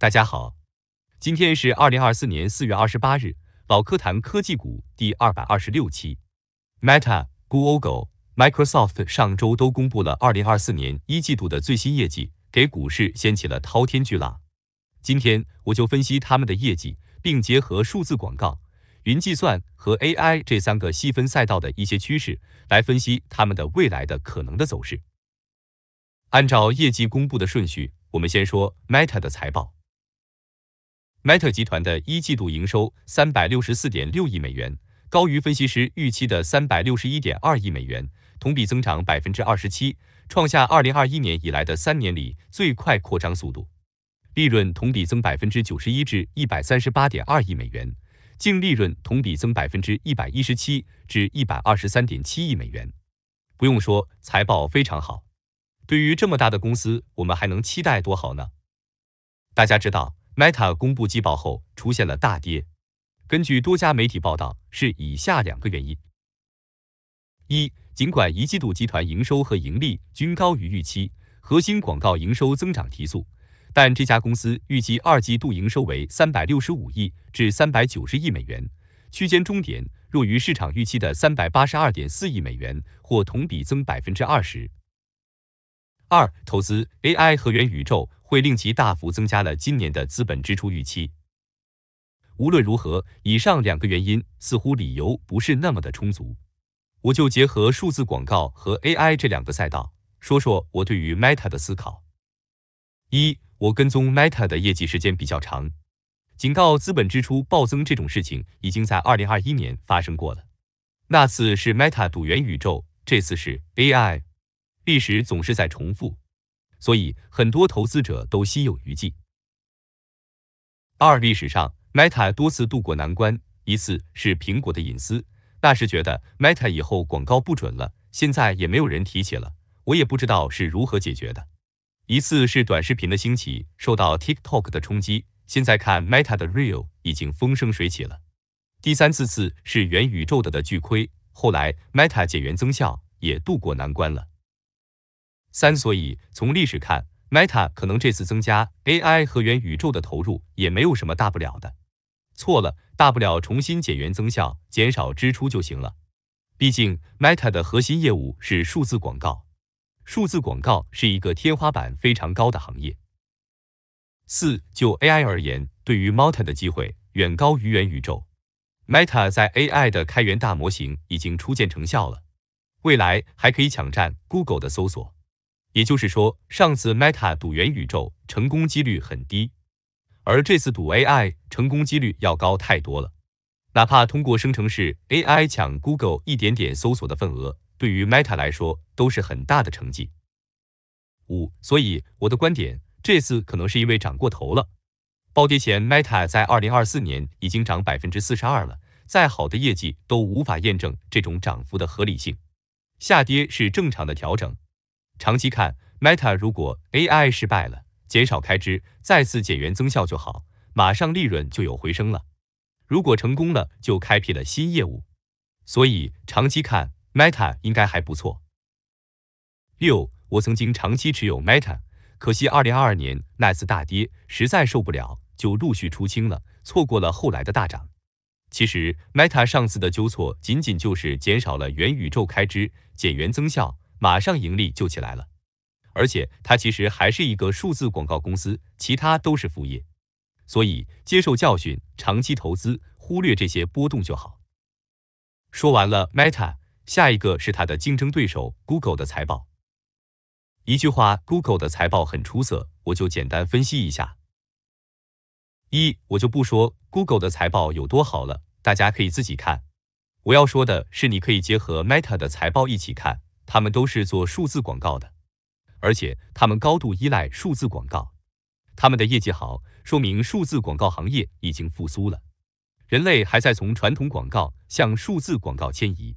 大家好，今天是二零二四年四月二十八日，老科谈科技股第二百二十六期。Meta、Google、Microsoft 上周都公布了二零二四年一季度的最新业绩，给股市掀起了滔天巨浪。今天我就分析他们的业绩，并结合数字广告、云计算和 AI 这三个细分赛道的一些趋势，来分析他们的未来的可能的走势。按照业绩公布的顺序，我们先说 Meta 的财报。Meta 集团的一季度营收三百六十四点六亿美元，高于分析师预期的三百六十一点二亿美元，同比增长百分之二十七，创下二零二一年以来的三年里最快扩张速度。利润同比增百分之九十一至一百三十八点二亿美元，净利润同比增百分之一百一十七至一百二十三点七亿美元。不用说，财报非常好。对于这么大的公司，我们还能期待多好呢？大家知道。Meta 公布季报后出现了大跌，根据多家媒体报道，是以下两个原因：一、尽管一季度集团营收和盈利均高于预期，核心广告营收增长提速，但这家公司预计二季度营收为三百六十五亿至三百九十亿美元区间终点，弱于市场预期的三百八十二点四亿美元，或同比增百分之二十二；投资 AI 和元宇宙。会令其大幅增加了今年的资本支出预期。无论如何，以上两个原因似乎理由不是那么的充足。我就结合数字广告和 AI 这两个赛道，说说我对于 Meta 的思考。一，我跟踪 Meta 的业绩时间比较长，警告资本支出暴增这种事情已经在2021年发生过了，那次是 Meta 赌元宇宙，这次是 AI，历史总是在重复。所以很多投资者都心有余悸。二历史上，Meta 多次度过难关，一次是苹果的隐私，那时觉得 Meta 以后广告不准了，现在也没有人提起了，我也不知道是如何解决的。一次是短视频的兴起受到 TikTok 的冲击，现在看 Meta 的 Real 已经风生水起了。第三次次是元宇宙的的巨亏，后来 Meta 减员增效也渡过难关了。三，所以从历史看，Meta 可能这次增加 AI 和元宇宙的投入也没有什么大不了的。错了，大不了重新减员增效，减少支出就行了。毕竟 Meta 的核心业务是数字广告，数字广告是一个天花板非常高的行业。四，就 AI 而言，对于 Meta 的机会远高于元宇宙。Meta 在 AI 的开源大模型已经初见成效了，未来还可以抢占 Google 的搜索。也就是说，上次 Meta 赌元宇宙成功几率很低，而这次赌 AI 成功几率要高太多了。哪怕通过生成式 AI 抢 Google 一点点搜索的份额，对于 Meta 来说都是很大的成绩。五，所以我的观点，这次可能是因为涨过头了，暴跌前 Meta 在二零二四年已经涨百分之四十二了，再好的业绩都无法验证这种涨幅的合理性，下跌是正常的调整。长期看，Meta 如果 AI 失败了，减少开支，再次减员增效就好，马上利润就有回升了；如果成功了，就开辟了新业务。所以长期看，Meta 应该还不错。六，我曾经长期持有 Meta，可惜2022年那次大跌实在受不了，就陆续出清了，错过了后来的大涨。其实 Meta 上次的纠错仅仅就是减少了元宇宙开支，减员增效。马上盈利就起来了，而且它其实还是一个数字广告公司，其他都是副业，所以接受教训，长期投资，忽略这些波动就好。说完了 Meta，下一个是它的竞争对手 Google 的财报。一句话，Google 的财报很出色，我就简单分析一下。一，我就不说 Google 的财报有多好了，大家可以自己看。我要说的是，你可以结合 Meta 的财报一起看。他们都是做数字广告的，而且他们高度依赖数字广告。他们的业绩好，说明数字广告行业已经复苏了。人类还在从传统广告向数字广告迁移。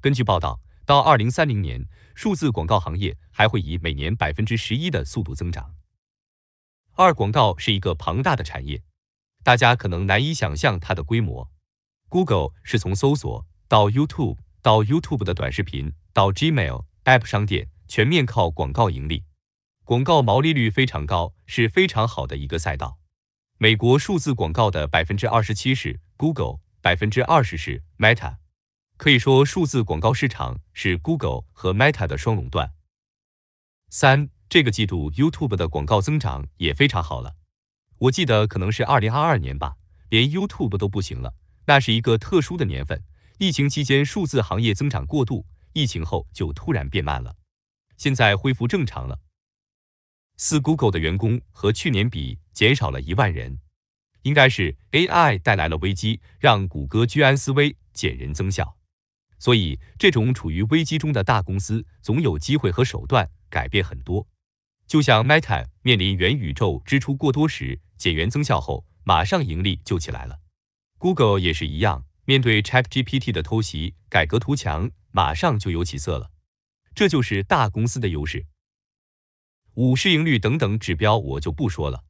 根据报道，到二零三零年，数字广告行业还会以每年百分之十一的速度增长。二广告是一个庞大的产业，大家可能难以想象它的规模。Google 是从搜索到 YouTube。到 YouTube 的短视频，到 Gmail App 商店，全面靠广告盈利，广告毛利率非常高，是非常好的一个赛道。美国数字广告的百分之二十七是 Google，百分之二十是 Meta，可以说数字广告市场是 Google 和 Meta 的双垄断。三，这个季度 YouTube 的广告增长也非常好了，我记得可能是二零二二年吧，连 YouTube 都不行了，那是一个特殊的年份。疫情期间，数字行业增长过度，疫情后就突然变慢了，现在恢复正常了。四，Google 的员工和去年比减少了一万人，应该是 AI 带来了危机，让谷歌居安思危，减人增效。所以，这种处于危机中的大公司，总有机会和手段改变很多。就像 Meta 面临元宇宙支出过多时，减员增效后，马上盈利就起来了。Google 也是一样。面对 ChatGPT 的偷袭，改革图强马上就有起色了，这就是大公司的优势。五市盈率等等指标我就不说了，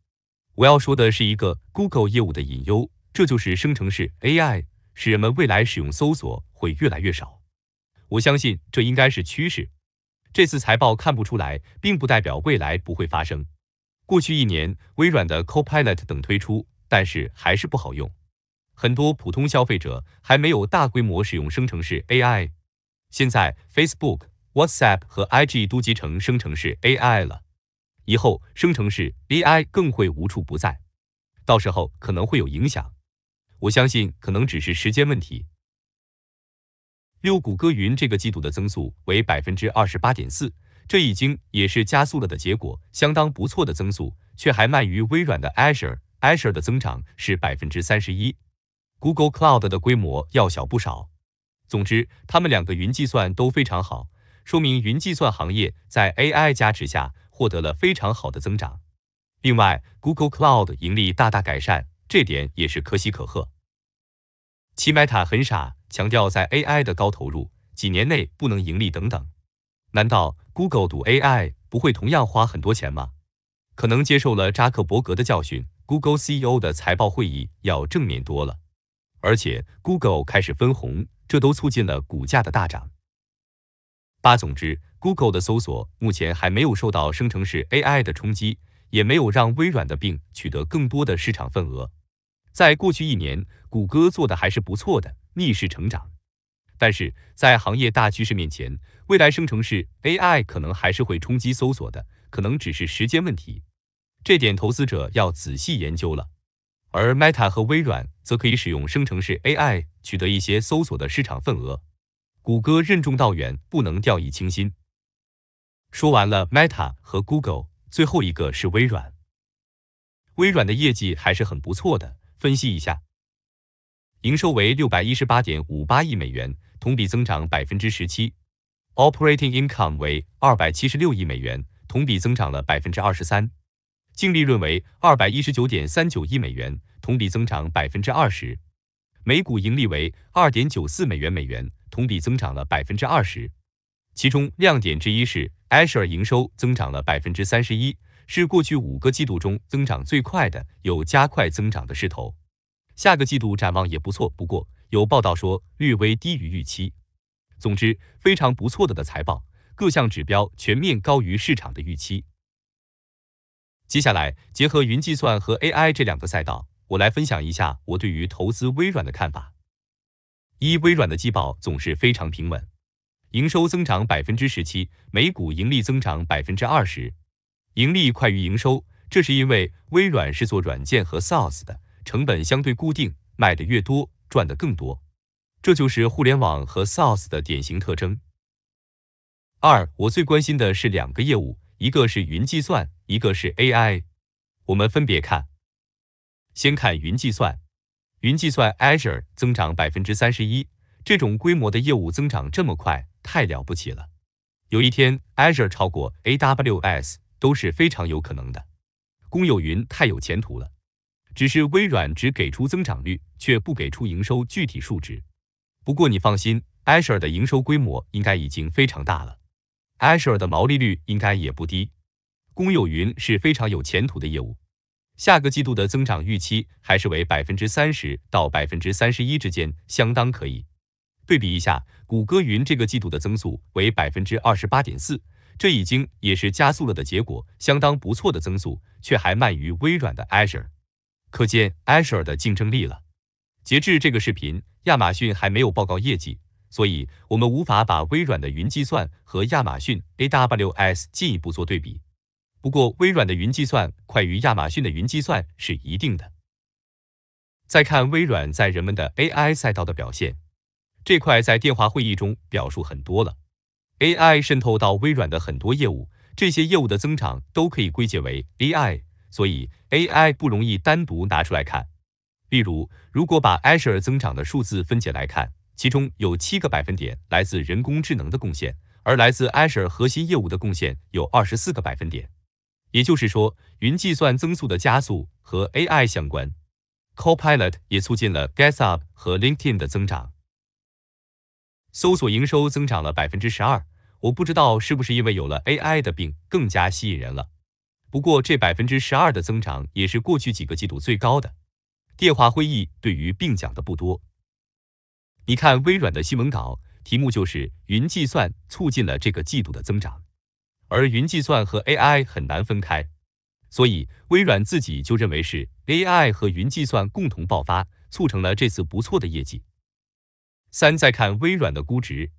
我要说的是一个 Google 业务的隐忧，这就是生成式 AI，使人们未来使用搜索会越来越少。我相信这应该是趋势。这次财报看不出来，并不代表未来不会发生。过去一年，微软的 Copilot 等推出，但是还是不好用。很多普通消费者还没有大规模使用生成式 AI，现在 Facebook、WhatsApp 和 IG 都集成生成式 AI 了，以后生成式 AI 更会无处不在，到时候可能会有影响。我相信可能只是时间问题。六谷歌云这个季度的增速为百分之二十八点四，这已经也是加速了的结果，相当不错的增速，却还慢于微软的 Azure，Azure 的增长是百分之三十一。Google Cloud 的规模要小不少。总之，他们两个云计算都非常好，说明云计算行业在 AI 加持下获得了非常好的增长。另外，Google Cloud 盈利大大改善，这点也是可喜可贺。齐买塔很傻，强调在 AI 的高投入，几年内不能盈利等等。难道 Google 赌 AI 不会同样花很多钱吗？可能接受了扎克伯格的教训，Google CEO 的财报会议要正面多了。而且，Google 开始分红，这都促进了股价的大涨。八，总之，Google 的搜索目前还没有受到生成式 AI 的冲击，也没有让微软的病取得更多的市场份额。在过去一年，谷歌做的还是不错的，逆势成长。但是在行业大趋势面前，未来生成式 AI 可能还是会冲击搜索的，可能只是时间问题。这点投资者要仔细研究了。而 Meta 和微软则可以使用生成式 AI 取得一些搜索的市场份额。谷歌任重道远，不能掉以轻心。说完了 Meta 和 Google，最后一个是微软。微软的业绩还是很不错的，分析一下：营收为六百一十八点五八亿美元，同比增长百分之十七；Operating income 为二百七十六亿美元，同比增长了百分之二十三。净利润为二百一十九点三九亿美元，同比增长百分之二十，每股盈利为二点九四美元，美元同比增长了百分之二十。其中亮点之一是 Azure 营收增长了百分之三十一，是过去五个季度中增长最快的，有加快增长的势头。下个季度展望也不错，不过有报道说略微低于预期。总之，非常不错的的财报，各项指标全面高于市场的预期。接下来，结合云计算和 AI 这两个赛道，我来分享一下我对于投资微软的看法。一、微软的季报总是非常平稳，营收增长百分之十七，每股盈利增长百分之二十，盈利快于营收，这是因为微软是做软件和 SaaS 的，成本相对固定，卖的越多赚的更多，这就是互联网和 SaaS 的典型特征。二、我最关心的是两个业务，一个是云计算。一个是 AI，我们分别看，先看云计算，云计算 Azure 增长百分之三十一，这种规模的业务增长这么快，太了不起了。有一天 Azure 超过 AWS 都是非常有可能的，公有云太有前途了。只是微软只给出增长率，却不给出营收具体数值。不过你放心，Azure 的营收规模应该已经非常大了，Azure 的毛利率应该也不低。公有云是非常有前途的业务，下个季度的增长预期还是为百分之三十到百分之三十一之间，相当可以。对比一下，谷歌云这个季度的增速为百分之二十八点四，这已经也是加速了的结果，相当不错的增速，却还慢于微软的 Azure，可见 Azure 的竞争力了。截至这个视频，亚马逊还没有报告业绩，所以我们无法把微软的云计算和亚马逊 AWS 进一步做对比。不过，微软的云计算快于亚马逊的云计算是一定的。再看微软在人们的 AI 赛道的表现，这块在电话会议中表述很多了。AI 渗透到微软的很多业务，这些业务的增长都可以归结为 AI，所以 AI 不容易单独拿出来看。例如，如果把 Azure 增长的数字分解来看，其中有七个百分点来自人工智能的贡献，而来自 Azure 核心业务的贡献有二十四个百分点。也就是说，云计算增速的加速和 AI 相关。Copilot 也促进了 Gesup 和 LinkedIn 的增长。搜索营收增长了百分之十二，我不知道是不是因为有了 AI 的，并更加吸引人了。不过，这百分之十二的增长也是过去几个季度最高的。电话会议对于并讲的不多。你看微软的新闻稿，题目就是云计算促进了这个季度的增长。而云计算和 AI 很难分开，所以微软自己就认为是 AI 和云计算共同爆发，促成了这次不错的业绩。三，再看微软的估值，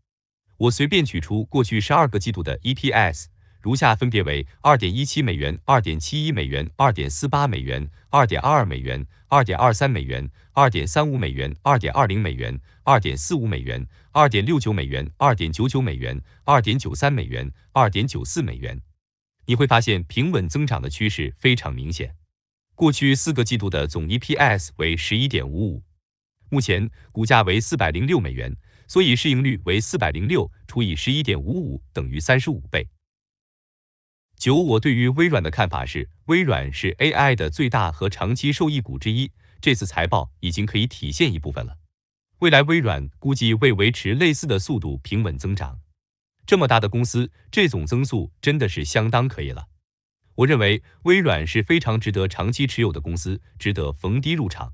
我随便取出过去十二个季度的 EPS。如下分别为二点一七美元、二点七一美元、二点四八美元、二点二二美元、二点二三美元、二点三五美元、二点二零美元、二点四五美元、二点六九美元、二点九九美元、二点九三美元、二点九四美元。你会发现平稳增长的趋势非常明显。过去四个季度的总 EPS 为十一点五五，目前股价为四百零六美元，所以市盈率为四百零六除以十一点五五等于三十五倍。九，我对于微软的看法是，微软是 AI 的最大和长期受益股之一。这次财报已经可以体现一部分了。未来微软估计会维持类似的速度平稳增长，这么大的公司，这种增速真的是相当可以了。我认为微软是非常值得长期持有的公司，值得逢低入场。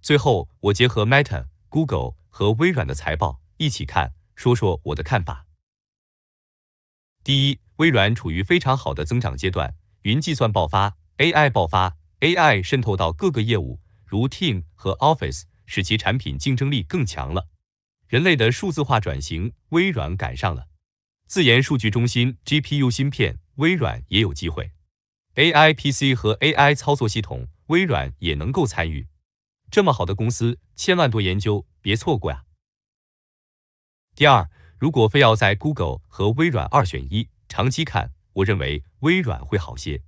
最后，我结合 Meta、Google 和微软的财报一起看，说说我的看法。第一，微软处于非常好的增长阶段，云计算爆发，AI 爆发，AI 渗透到各个业务，如 Team 和 Office，使其产品竞争力更强了。人类的数字化转型，微软赶上了。自研数据中心、GPU 芯片，微软也有机会。AI PC 和 AI 操作系统，微软也能够参与。这么好的公司，千万多研究，别错过呀。第二。如果非要在 Google 和微软二选一，长期看，我认为微软会好些，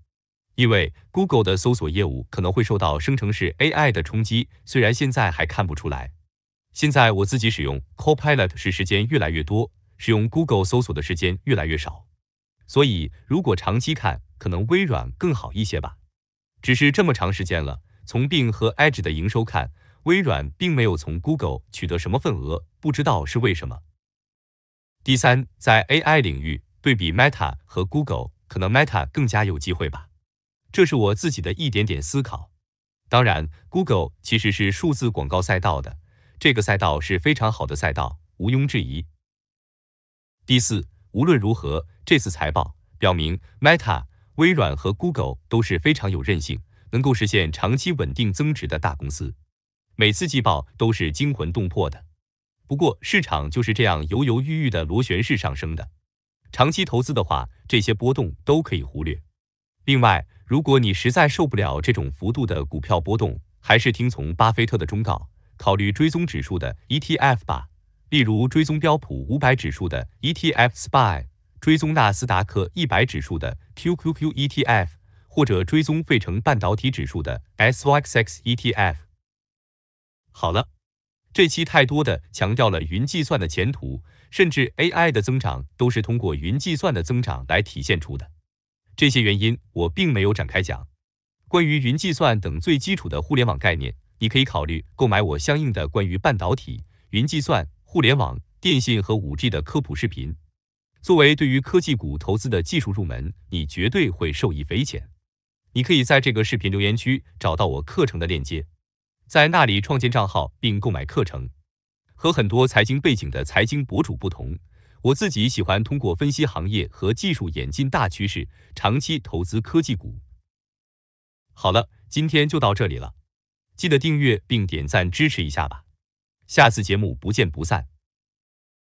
因为 Google 的搜索业务可能会受到生成式 AI 的冲击，虽然现在还看不出来。现在我自己使用 Copilot 是时间越来越多，使用 Google 搜索的时间越来越少，所以如果长期看，可能微软更好一些吧。只是这么长时间了，从 Bing 和 Edge 的营收看，微软并没有从 Google 取得什么份额，不知道是为什么。第三，在 AI 领域对比 Meta 和 Google，可能 Meta 更加有机会吧，这是我自己的一点点思考。当然，Google 其实是数字广告赛道的，这个赛道是非常好的赛道，毋庸置疑。第四，无论如何，这次财报表明，Meta、微软和 Google 都是非常有韧性，能够实现长期稳定增值的大公司，每次季报都是惊魂动魄的。不过，市场就是这样犹犹豫豫的螺旋式上升的。长期投资的话，这些波动都可以忽略。另外，如果你实在受不了这种幅度的股票波动，还是听从巴菲特的忠告，考虑追踪指数的 ETF 吧，例如追踪标普五百指数的 ETF SPY，追踪纳斯达克一百指数的 QQQ ETF，或者追踪费城半导体指数的 S Y X X ETF。好了。这期太多的强调了云计算的前途，甚至 AI 的增长都是通过云计算的增长来体现出的。这些原因我并没有展开讲。关于云计算等最基础的互联网概念，你可以考虑购买我相应的关于半导体、云计算、互联网、电信和五 G 的科普视频。作为对于科技股投资的技术入门，你绝对会受益匪浅。你可以在这个视频留言区找到我课程的链接。在那里创建账号并购买课程，和很多财经背景的财经博主不同，我自己喜欢通过分析行业和技术演进大趋势，长期投资科技股。好了，今天就到这里了，记得订阅并点赞支持一下吧，下次节目不见不散。